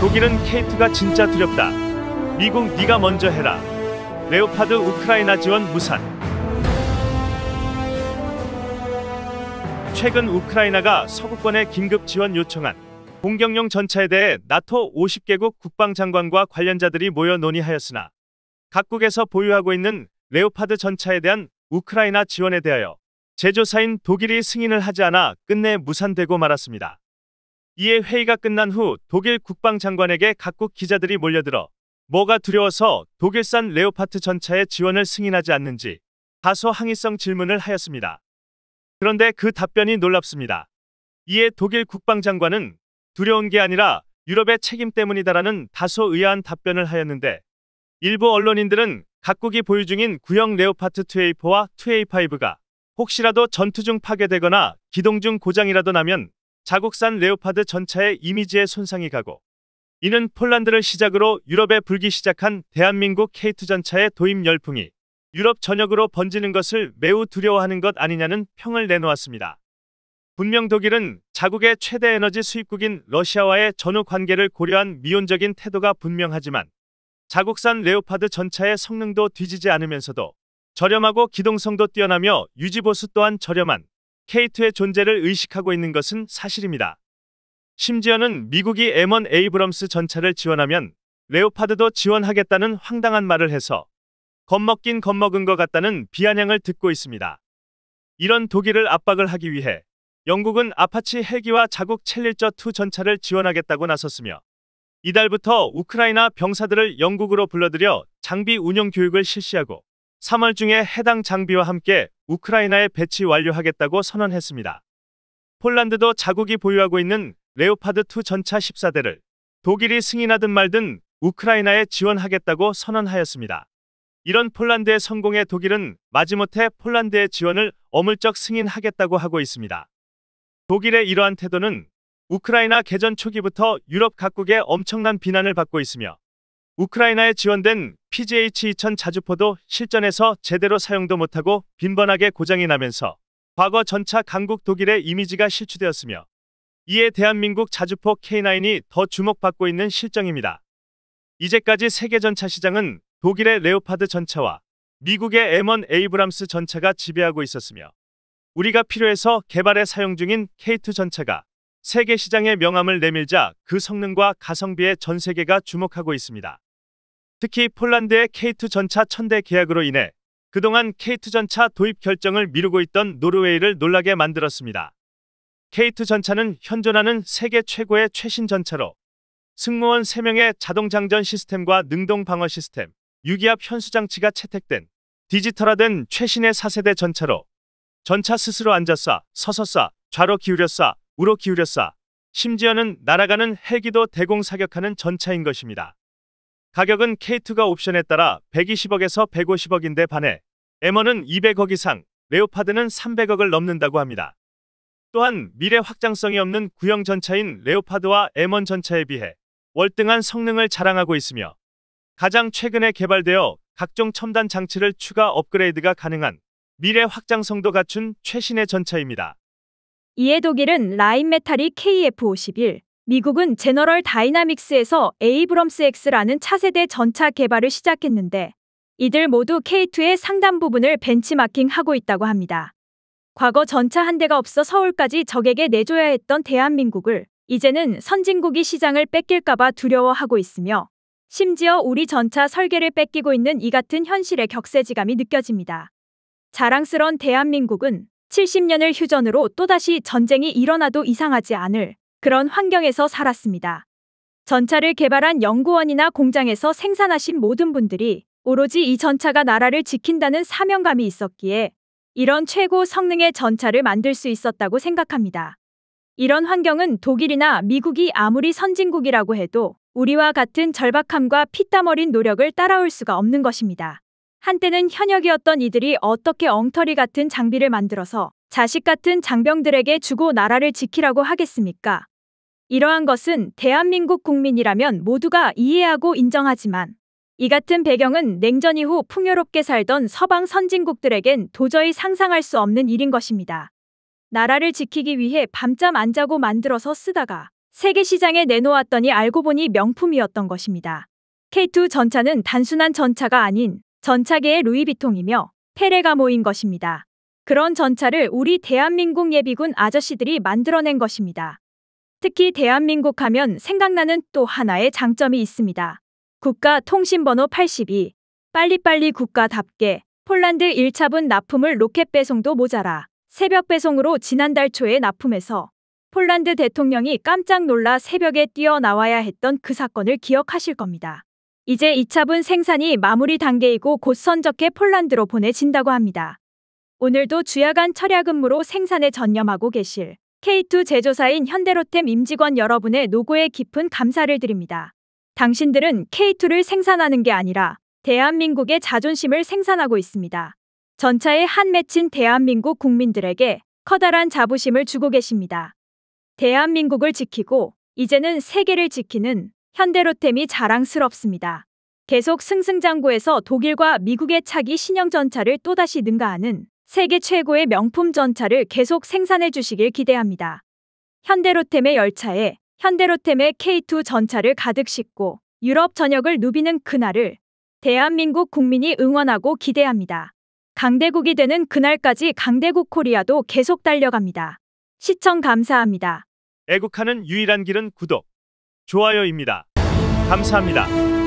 독일은 케이트가 진짜 두렵다. 미국 네가 먼저 해라. 레오파드 우크라이나 지원 무산. 최근 우크라이나가 서구권에 긴급 지원 요청한 공격용 전차에 대해 나토 50개국 국방장관과 관련자들이 모여 논의하였으나 각국에서 보유하고 있는 레오파드 전차에 대한 우크라이나 지원에 대하여 제조사인 독일이 승인을 하지 않아 끝내 무산되고 말았습니다. 이에 회의가 끝난 후 독일 국방장관에게 각국 기자들이 몰려들어 뭐가 두려워서 독일산 레오파트 전차의 지원을 승인하지 않는지 다소 항의성 질문을 하였습니다. 그런데 그 답변이 놀랍습니다. 이에 독일 국방장관은 두려운 게 아니라 유럽의 책임 때문이다라는 다소 의아한 답변을 하였는데 일부 언론인들은 각국이 보유 중인 구형 레오파트 2A4와 2A5가 혹시라도 전투 중 파괴되거나 기동 중 고장이라도 나면 자국산 레오파드 전차의 이미지에 손상이 가고 이는 폴란드를 시작으로 유럽에 불기 시작한 대한민국 K2 전차의 도입 열풍이 유럽 전역으로 번지는 것을 매우 두려워하는 것 아니냐는 평을 내놓았습니다. 분명 독일은 자국의 최대 에너지 수입국인 러시아와의 전후 관계를 고려한 미온적인 태도가 분명하지만 자국산 레오파드 전차의 성능도 뒤지지 않으면서도 저렴하고 기동성도 뛰어나며 유지보수 또한 저렴한 케이트의 존재를 의식하고 있는 것은 사실입니다. 심지어는 미국이 M1 에이브럼스 전차를 지원하면 레오파드도 지원하겠다는 황당한 말을 해서 겁먹긴 겁먹은 것 같다는 비아냥을 듣고 있습니다. 이런 독일을 압박을 하기 위해 영국은 아파치 헬기와 자국 챌릴저2 전차를 지원하겠다고 나섰으며 이달부터 우크라이나 병사들을 영국으로 불러들여 장비 운영 교육을 실시하고 3월 중에 해당 장비와 함께 우크라이나에 배치 완료하겠다고 선언했습니다. 폴란드도 자국이 보유하고 있는 레오파드2 전차 14대를 독일이 승인하든 말든 우크라이나에 지원하겠다고 선언하였습니다. 이런 폴란드의 성공에 독일은 마지못해 폴란드의 지원을 어물쩍 승인하겠다고 하고 있습니다. 독일의 이러한 태도는 우크라이나 개전 초기부터 유럽 각국의 엄청난 비난을 받고 있으며 우크라이나에 지원된 PGH2000 자주포도 실전에서 제대로 사용도 못하고 빈번하게 고장이 나면서 과거 전차 강국 독일의 이미지가 실추되었으며 이에 대한민국 자주포 K9이 더 주목받고 있는 실정입니다. 이제까지 세계 전차 시장은 독일의 레오파드 전차와 미국의 M1 에이브람스 전차가 지배하고 있었으며 우리가 필요해서 개발에 사용 중인 K2 전차가 세계 시장의 명함을 내밀자 그 성능과 가성비에 전 세계가 주목하고 있습니다. 특히 폴란드의 K2 전차 천대 계약으로 인해 그동안 K2 전차 도입 결정을 미루고 있던 노르웨이를 놀라게 만들었습니다. K2 전차는 현존하는 세계 최고의 최신 전차로 승무원 3명의 자동장전 시스템과 능동 방어 시스템, 유기압 현수장치가 채택된 디지털화된 최신의 4세대 전차로 전차 스스로 앉아 쏴, 서서 쏴, 좌로 기울였 쏴, 우로 기울였 쏴, 심지어는 날아가는 헬기도 대공 사격하는 전차인 것입니다. 가격은 K2가 옵션에 따라 120억에서 150억인데 반해 M1은 200억 이상, 레오파드는 300억을 넘는다고 합니다. 또한 미래 확장성이 없는 구형 전차인 레오파드와 M1 전차에 비해 월등한 성능을 자랑하고 있으며 가장 최근에 개발되어 각종 첨단 장치를 추가 업그레이드가 가능한 미래 확장성도 갖춘 최신의 전차입니다. 이에 독일은 라인메탈이 KF-51, 미국은 제너럴 다이나믹스에서 에이브럼스 X라는 차세대 전차 개발을 시작했는데 이들 모두 K2의 상단 부분을 벤치마킹하고 있다고 합니다. 과거 전차 한 대가 없어 서울까지 적에게 내줘야 했던 대한민국을 이제는 선진국이 시장을 뺏길까봐 두려워하고 있으며 심지어 우리 전차 설계를 뺏기고 있는 이 같은 현실의 격세지감이 느껴집니다. 자랑스런 대한민국은 70년을 휴전으로 또다시 전쟁이 일어나도 이상하지 않을 그런 환경에서 살았습니다. 전차를 개발한 연구원이나 공장에서 생산하신 모든 분들이 오로지 이 전차가 나라를 지킨다는 사명감이 있었기에 이런 최고 성능의 전차를 만들 수 있었다고 생각합니다. 이런 환경은 독일이나 미국이 아무리 선진국이라고 해도 우리와 같은 절박함과 피땀 어린 노력을 따라올 수가 없는 것입니다. 한때는 현역이었던 이들이 어떻게 엉터리 같은 장비를 만들어서 자식 같은 장병들에게 주고 나라를 지키라고 하겠습니까? 이러한 것은 대한민국 국민이라면 모두가 이해하고 인정하지만 이 같은 배경은 냉전 이후 풍요롭게 살던 서방 선진국들에겐 도저히 상상할 수 없는 일인 것입니다. 나라를 지키기 위해 밤잠 안 자고 만들어서 쓰다가 세계 시장에 내놓았더니 알고 보니 명품이었던 것입니다. K2 전차는 단순한 전차가 아닌 전차계의 루이비통이며 페레가모인 것입니다. 그런 전차를 우리 대한민국 예비군 아저씨들이 만들어낸 것입니다. 특히 대한민국 하면 생각나는 또 하나의 장점이 있습니다. 국가 통신번호 82. 빨리빨리 국가답게 폴란드 1차분 납품을 로켓 배송도 모자라 새벽 배송으로 지난달 초에 납품해서 폴란드 대통령이 깜짝 놀라 새벽에 뛰어나와야 했던 그 사건을 기억하실 겁니다. 이제 2차분 생산이 마무리 단계이고 곧 선적해 폴란드로 보내진다고 합니다. 오늘도 주야간 철야 근무로 생산에 전념하고 계실 K2 제조사인 현대로템 임직원 여러분의 노고에 깊은 감사를 드립니다. 당신들은 K2를 생산하는 게 아니라 대한민국의 자존심을 생산하고 있습니다. 전차에 한 맺힌 대한민국 국민들에게 커다란 자부심을 주고 계십니다. 대한민국을 지키고 이제는 세계를 지키는 현대로템이 자랑스럽습니다. 계속 승승장구해서 독일과 미국의 차기 신형 전차를 또다시 능가하는 세계 최고의 명품 전차를 계속 생산해 주시길 기대합니다. 현대로템의 열차에 현대로템의 K2 전차를 가득 싣고 유럽 전역을 누비는 그날을 대한민국 국민이 응원하고 기대합니다. 강대국이 되는 그날까지 강대국 코리아도 계속 달려갑니다. 시청 감사합니다. 애국하는 유일한 길은 구독, 좋아요입니다. 감사합니다.